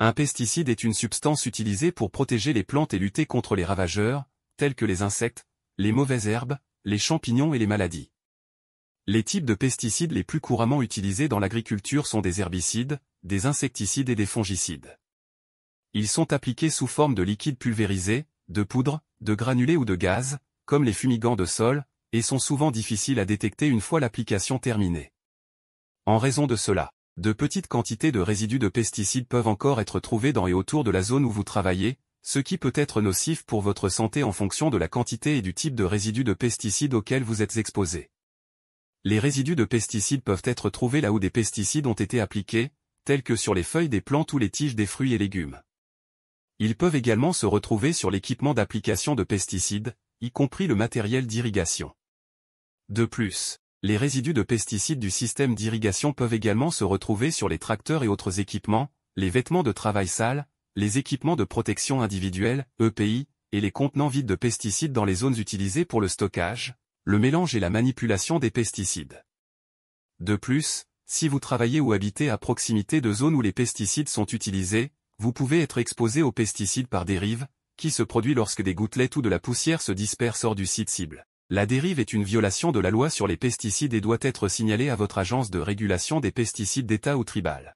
Un pesticide est une substance utilisée pour protéger les plantes et lutter contre les ravageurs, tels que les insectes, les mauvaises herbes, les champignons et les maladies. Les types de pesticides les plus couramment utilisés dans l'agriculture sont des herbicides, des insecticides et des fongicides. Ils sont appliqués sous forme de liquide pulvérisé, de poudre, de granulés ou de gaz, comme les fumigants de sol, et sont souvent difficiles à détecter une fois l'application terminée. En raison de cela, de petites quantités de résidus de pesticides peuvent encore être trouvés dans et autour de la zone où vous travaillez, ce qui peut être nocif pour votre santé en fonction de la quantité et du type de résidus de pesticides auxquels vous êtes exposé. Les résidus de pesticides peuvent être trouvés là où des pesticides ont été appliqués, tels que sur les feuilles des plantes ou les tiges des fruits et légumes. Ils peuvent également se retrouver sur l'équipement d'application de pesticides, y compris le matériel d'irrigation. De plus, les résidus de pesticides du système d'irrigation peuvent également se retrouver sur les tracteurs et autres équipements, les vêtements de travail sales, les équipements de protection individuelle, EPI, et les contenants vides de pesticides dans les zones utilisées pour le stockage, le mélange et la manipulation des pesticides. De plus, si vous travaillez ou habitez à proximité de zones où les pesticides sont utilisés, vous pouvez être exposé aux pesticides par dérive, qui se produit lorsque des gouttelettes ou de la poussière se dispersent hors du site cible. La dérive est une violation de la loi sur les pesticides et doit être signalée à votre agence de régulation des pesticides d'État ou tribal.